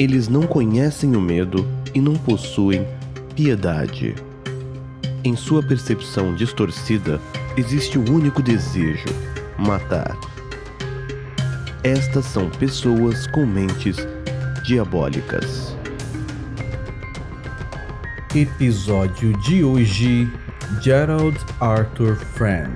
Eles não conhecem o medo e não possuem piedade. Em sua percepção distorcida, existe o um único desejo: matar. Estas são pessoas com mentes diabólicas. Episódio de hoje: Gerald Arthur Friend.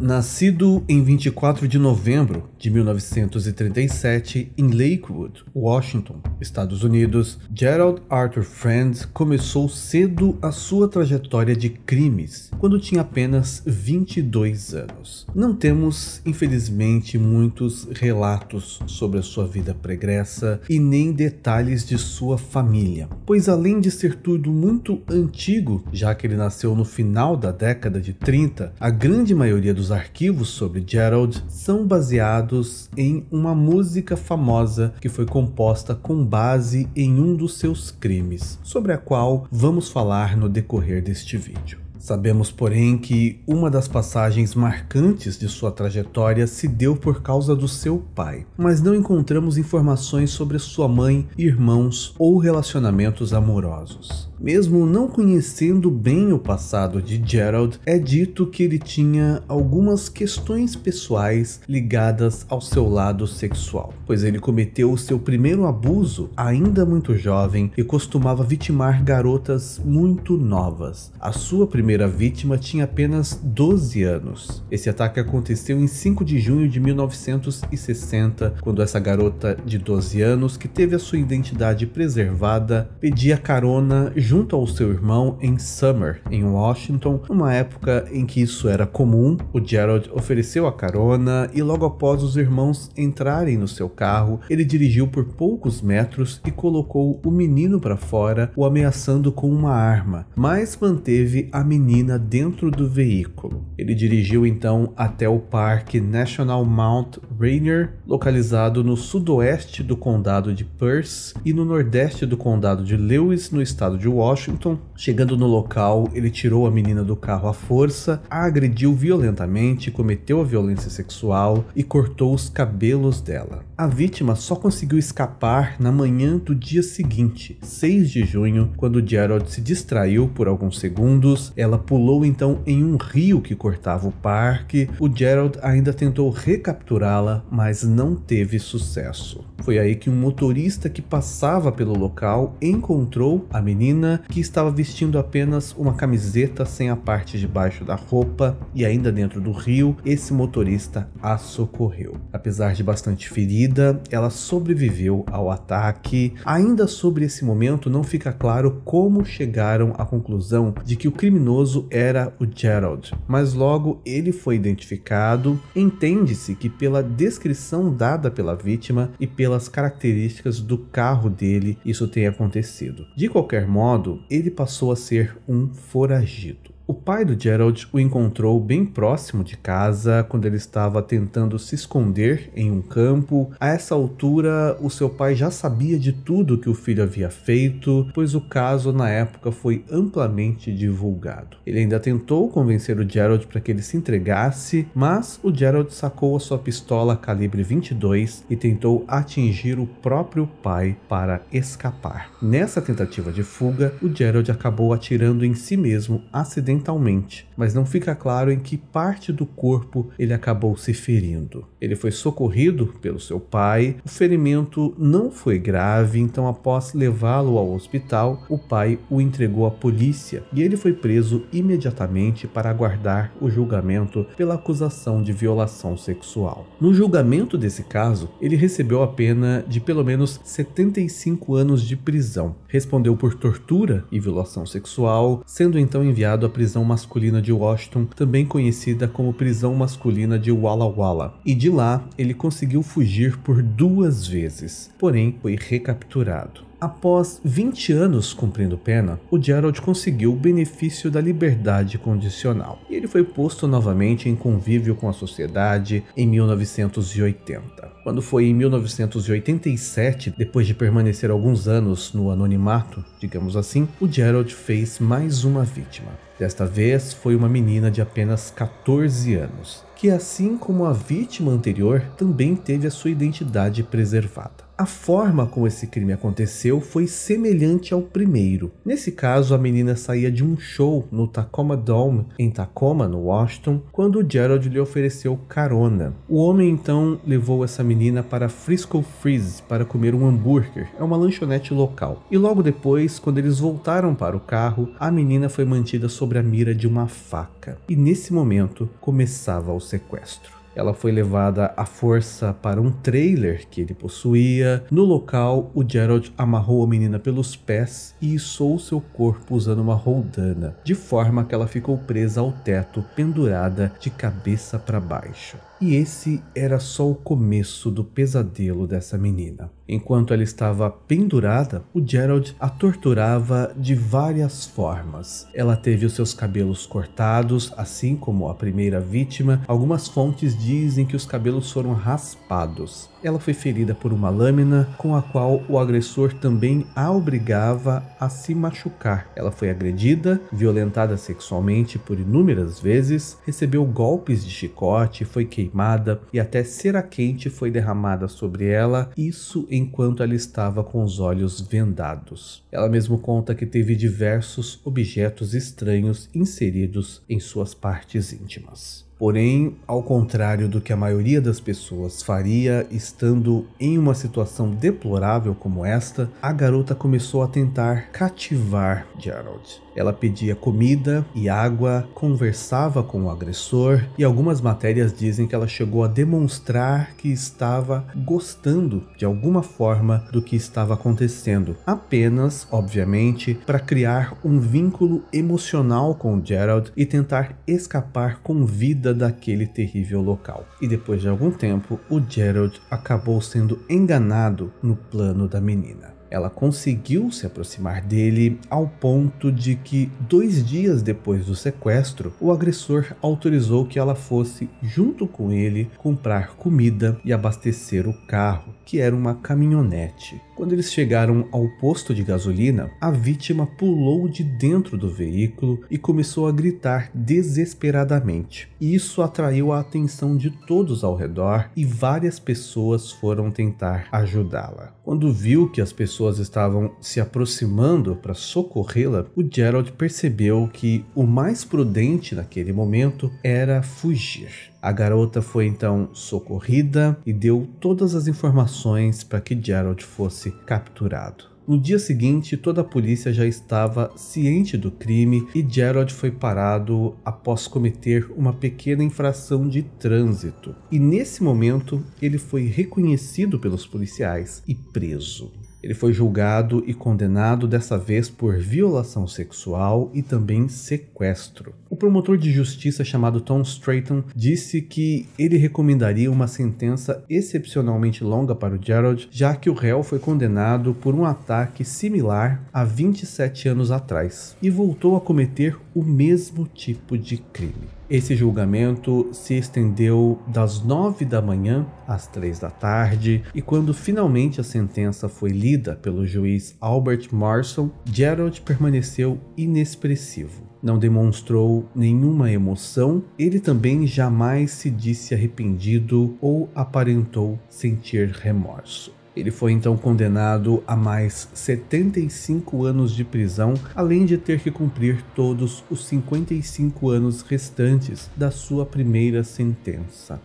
Nascido em 24 de novembro de 1937 em Lakewood, Washington, Estados Unidos, Gerald Arthur Friend começou cedo a sua trajetória de crimes, quando tinha apenas 22 anos. Não temos, infelizmente, muitos relatos sobre a sua vida pregressa e nem detalhes de sua família, pois além de ser tudo muito antigo, já que ele nasceu no final da década de 30, a grande maioria dos os arquivos sobre Gerald são baseados em uma música famosa que foi composta com base em um dos seus crimes, sobre a qual vamos falar no decorrer deste vídeo. Sabemos, porém, que uma das passagens marcantes de sua trajetória se deu por causa do seu pai, mas não encontramos informações sobre sua mãe, irmãos ou relacionamentos amorosos. Mesmo não conhecendo bem o passado de Gerald, é dito que ele tinha algumas questões pessoais ligadas ao seu lado sexual, pois ele cometeu o seu primeiro abuso ainda muito jovem e costumava vitimar garotas muito novas. A sua primeira primeira vítima tinha apenas 12 anos. Esse ataque aconteceu em 5 de junho de 1960, quando essa garota de 12 anos, que teve a sua identidade preservada, pedia carona junto ao seu irmão em Summer, em Washington, numa época em que isso era comum. O Gerald ofereceu a carona e logo após os irmãos entrarem no seu carro, ele dirigiu por poucos metros e colocou o menino para fora, o ameaçando com uma arma, mas manteve a menina menina dentro do veículo. Ele dirigiu então até o Parque National Mount Rainier, localizado no sudoeste do condado de Pierce e no nordeste do condado de Lewis, no estado de Washington. Chegando no local, ele tirou a menina do carro à força, a agrediu violentamente, cometeu a violência sexual e cortou os cabelos dela. A vítima só conseguiu escapar na manhã do dia seguinte, 6 de junho, quando Gerald se distraiu por alguns segundos. Ela pulou então em um rio que cortava o parque. O Gerald ainda tentou recapturá-la dela, mas não teve sucesso. Foi aí que um motorista que passava pelo local encontrou a menina que estava vestindo apenas uma camiseta sem a parte de baixo da roupa e ainda dentro do rio, esse motorista a socorreu. Apesar de bastante ferida, ela sobreviveu ao ataque. Ainda sobre esse momento não fica claro como chegaram à conclusão de que o criminoso era o Gerald, mas logo ele foi identificado. Entende-se que pela descrição dada pela vítima e pelas características do carro dele isso tenha acontecido. De qualquer modo, ele passou a ser um foragido. O pai do Gerald o encontrou bem próximo de casa quando ele estava tentando se esconder em um campo. A essa altura, o seu pai já sabia de tudo que o filho havia feito, pois o caso na época foi amplamente divulgado. Ele ainda tentou convencer o Gerald para que ele se entregasse, mas o Gerald sacou a sua pistola calibre 22 e tentou atingir o próprio pai para escapar. Nessa tentativa de fuga, o Gerald acabou atirando em si mesmo acidentalmente mentalmente, mas não fica claro em que parte do corpo ele acabou se ferindo. Ele foi socorrido pelo seu pai, o ferimento não foi grave, então, após levá-lo ao hospital, o pai o entregou à polícia e ele foi preso imediatamente para aguardar o julgamento pela acusação de violação sexual. No julgamento desse caso, ele recebeu a pena de pelo menos 75 anos de prisão. Respondeu por tortura e violação sexual, sendo então enviado à prisão prisão masculina de Washington, também conhecida como prisão masculina de Walla Walla, e de lá ele conseguiu fugir por duas vezes, porém foi recapturado. Após 20 anos cumprindo pena, o Gerald conseguiu o benefício da liberdade condicional e ele foi posto novamente em convívio com a sociedade em 1980. Quando foi em 1987, depois de permanecer alguns anos no anonimato, digamos assim, o Gerald fez mais uma vítima. Desta vez foi uma menina de apenas 14 anos, que assim como a vítima anterior, também teve a sua identidade preservada. A forma como esse crime aconteceu foi semelhante ao primeiro. Nesse caso, a menina saía de um show no Tacoma Dome, em Tacoma, no Washington, quando Gerald lhe ofereceu carona. O homem então levou essa menina para Frisco Freeze para comer um hambúrguer, é uma lanchonete local. E logo depois, quando eles voltaram para o carro, a menina foi mantida sobre a mira de uma faca. E nesse momento começava o sequestro. Ela foi levada à força para um trailer que ele possuía. No local, o Gerald amarrou a menina pelos pés e içou seu corpo usando uma roldana, de forma que ela ficou presa ao teto, pendurada de cabeça para baixo. E esse era só o começo do pesadelo dessa menina. Enquanto ela estava pendurada, o Gerald a torturava de várias formas. Ela teve os seus cabelos cortados, assim como a primeira vítima. Algumas fontes dizem que os cabelos foram raspados. Ela foi ferida por uma lâmina com a qual o agressor também a obrigava a se machucar. Ela foi agredida, violentada sexualmente por inúmeras vezes, recebeu golpes de chicote, foi queimada e até cera quente foi derramada sobre ela, isso enquanto ela estava com os olhos vendados. Ela mesmo conta que teve diversos objetos estranhos inseridos em suas partes íntimas. Porém, ao contrário do que a maioria das pessoas faria estando em uma situação deplorável como esta, a garota começou a tentar cativar Gerald. Ela pedia comida e água, conversava com o agressor e algumas matérias dizem que ela chegou a demonstrar que estava gostando de alguma forma do que estava acontecendo, apenas, obviamente, para criar um vínculo emocional com Gerald e tentar escapar com vida vida daquele terrível local. E depois de algum tempo, o Gerald acabou sendo enganado no plano da menina. Ela conseguiu se aproximar dele ao ponto de que, dois dias depois do sequestro, o agressor autorizou que ela fosse, junto com ele, comprar comida e abastecer o carro que era uma caminhonete. Quando eles chegaram ao posto de gasolina, a vítima pulou de dentro do veículo e começou a gritar desesperadamente. Isso atraiu a atenção de todos ao redor e várias pessoas foram tentar ajudá-la. Quando viu que as pessoas estavam se aproximando para socorrê-la, o Gerald percebeu que o mais prudente naquele momento era fugir. A garota foi então socorrida e deu todas as informações para que Gerald fosse capturado. No dia seguinte, toda a polícia já estava ciente do crime e Gerald foi parado após cometer uma pequena infração de trânsito. E nesse momento, ele foi reconhecido pelos policiais e preso. Ele foi julgado e condenado dessa vez por violação sexual e também sequestro. O promotor de justiça chamado Tom Strayton disse que ele recomendaria uma sentença excepcionalmente longa para o Gerald, já que o réu foi condenado por um ataque similar há 27 anos atrás e voltou a cometer o mesmo tipo de crime. Esse julgamento se estendeu das nove da manhã às três da tarde e quando finalmente a sentença foi lida pelo juiz Albert Morrison, Gerald permaneceu inexpressivo. Não demonstrou nenhuma emoção, ele também jamais se disse arrependido ou aparentou sentir remorso. Ele foi então condenado a mais 75 anos de prisão, além de ter que cumprir todos os 55 anos restantes da sua primeira sentença.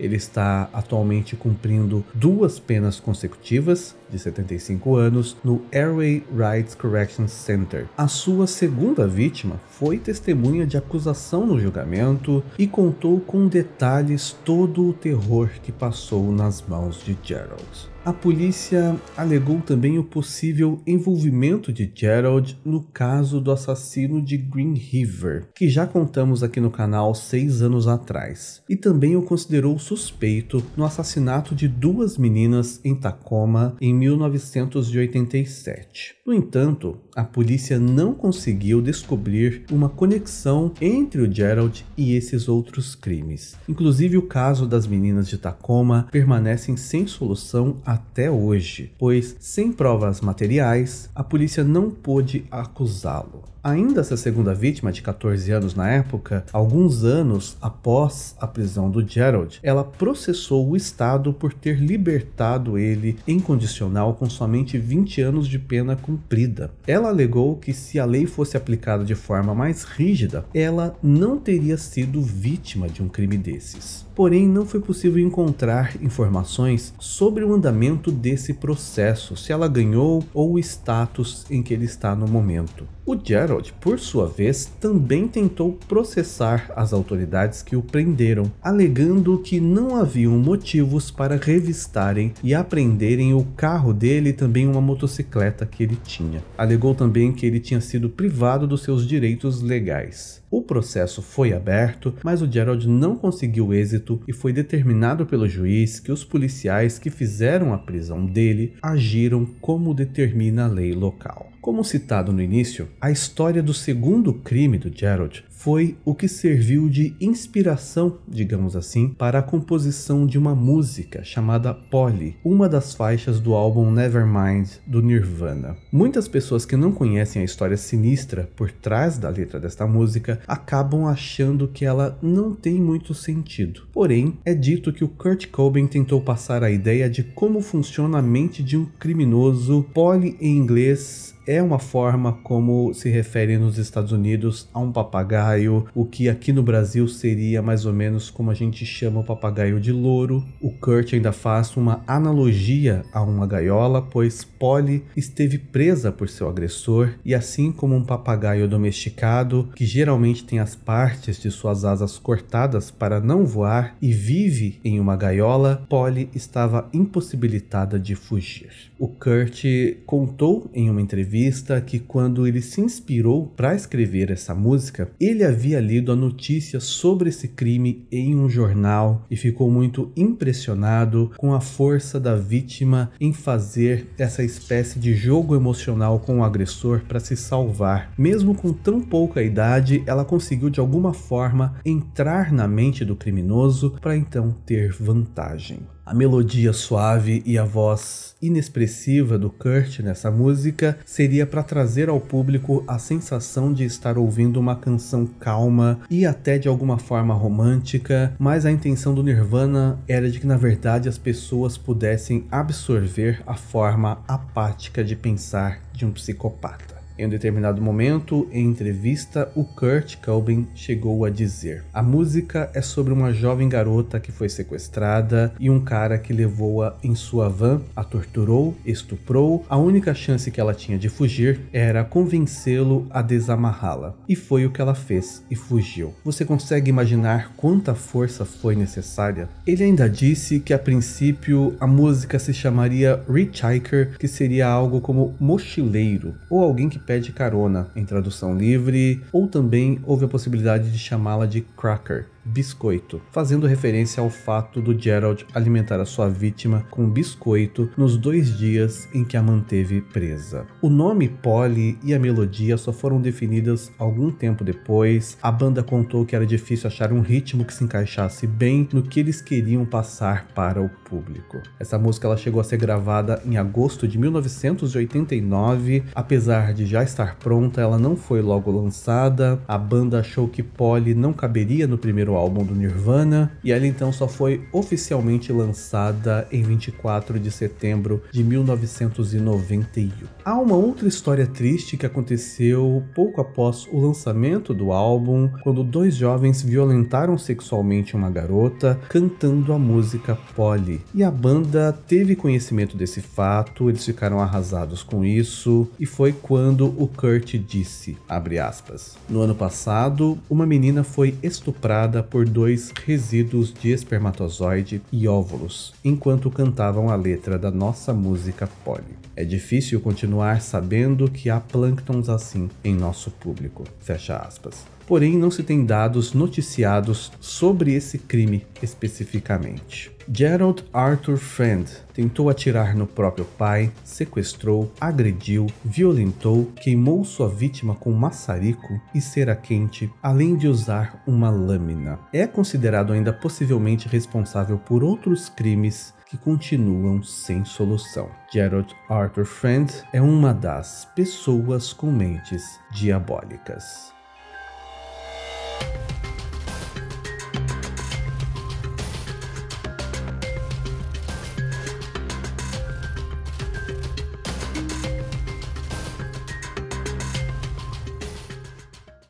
Ele está atualmente cumprindo duas penas consecutivas, de 75 anos, no Airway Rights Correction Center. A sua segunda vítima foi testemunha de acusação no julgamento e contou com detalhes todo o terror que passou nas mãos de Gerald. A polícia alegou também o possível envolvimento de Gerald no caso do assassino de Green River, que já contamos aqui no canal seis anos atrás, e também o considerou suspeito no assassinato de duas meninas em Tacoma em 1987. No entanto, a polícia não conseguiu descobrir uma conexão entre o Gerald e esses outros crimes. Inclusive, o caso das meninas de Tacoma permanecem sem solução até hoje, pois, sem provas materiais, a polícia não pôde acusá-lo. Ainda essa segunda vítima, de 14 anos na época, alguns anos após a prisão do Gerald, ela processou o Estado por ter libertado ele incondicional com somente 20 anos de pena cumprida. Ela alegou que se a lei fosse aplicada de forma mais rígida, ela não teria sido vítima de um crime desses. Porém, não foi possível encontrar informações sobre o andamento desse processo, se ela ganhou ou o status em que ele está no momento. O Gerald Harold, por sua vez, também tentou processar as autoridades que o prenderam, alegando que não haviam motivos para revistarem e apreenderem o carro dele e também uma motocicleta que ele tinha. Alegou também que ele tinha sido privado dos seus direitos legais. O processo foi aberto, mas o Gerald não conseguiu êxito e foi determinado pelo juiz que os policiais que fizeram a prisão dele agiram como determina a lei local. Como citado no início, a história do segundo crime do Gerald foi o que serviu de inspiração, digamos assim, para a composição de uma música chamada Polly, uma das faixas do álbum Nevermind do Nirvana. Muitas pessoas que não conhecem a história sinistra por trás da letra desta música acabam achando que ela não tem muito sentido. Porém, é dito que o Kurt Cobain tentou passar a ideia de como funciona a mente de um criminoso. Polly em inglês é uma forma como se refere nos Estados Unidos a um papagaio papagaio, o que aqui no Brasil seria mais ou menos como a gente chama o papagaio de louro. O Kurt ainda faz uma analogia a uma gaiola, pois Polly esteve presa por seu agressor e assim como um papagaio domesticado, que geralmente tem as partes de suas asas cortadas para não voar e vive em uma gaiola, Polly estava impossibilitada de fugir. O Kurt contou em uma entrevista que quando ele se inspirou para escrever essa música, ele havia lido a notícia sobre esse crime em um jornal e ficou muito impressionado com a força da vítima em fazer essa espécie de jogo emocional com o agressor para se salvar. Mesmo com tão pouca idade, ela conseguiu de alguma forma entrar na mente do criminoso para então ter vantagem. A melodia suave e a voz inexpressiva do Kurt nessa música seria para trazer ao público a sensação de estar ouvindo uma canção calma e até de alguma forma romântica, mas a intenção do Nirvana era de que na verdade as pessoas pudessem absorver a forma apática de pensar de um psicopata. Em um determinado momento, em entrevista, o Kurt Cobain chegou a dizer: A música é sobre uma jovem garota que foi sequestrada e um cara que levou-a em sua van, a torturou, estuprou. A única chance que ela tinha de fugir era convencê-lo a desamarrá-la. E foi o que ela fez e fugiu. Você consegue imaginar quanta força foi necessária? Ele ainda disse que a princípio a música se chamaria Hitchhiker, que seria algo como mochileiro ou alguém que pede carona, em tradução livre, ou também houve a possibilidade de chamá-la de cracker, biscoito, fazendo referência ao fato do Gerald alimentar a sua vítima com biscoito nos dois dias em que a manteve presa. O nome Polly e a melodia só foram definidas algum tempo depois. A banda contou que era difícil achar um ritmo que se encaixasse bem no que eles queriam passar para o público. Essa música ela chegou a ser gravada em agosto de 1989, apesar de já estar pronta, ela não foi logo lançada. A banda achou que Polly não caberia no primeiro primeiro álbum do Nirvana, e ela então só foi oficialmente lançada em 24 de setembro de 1991. Há uma outra história triste que aconteceu pouco após o lançamento do álbum, quando dois jovens violentaram sexualmente uma garota cantando a música Polly. E a banda teve conhecimento desse fato, eles ficaram arrasados com isso, e foi quando o Kurt disse, aspas, no ano passado, uma menina foi estuprada formada por dois resíduos de espermatozoide e óvulos, enquanto cantavam a letra da nossa música poli. É difícil continuar sabendo que há plânctons assim em nosso público. Fecha aspas. Porém, não se tem dados noticiados sobre esse crime especificamente. Gerald Arthur Friend tentou atirar no próprio pai, sequestrou, agrediu, violentou, queimou sua vítima com maçarico e cera quente, além de usar uma lâmina. É considerado ainda possivelmente responsável por outros crimes que continuam sem solução. Gerald Arthur Friend é uma das pessoas com mentes diabólicas.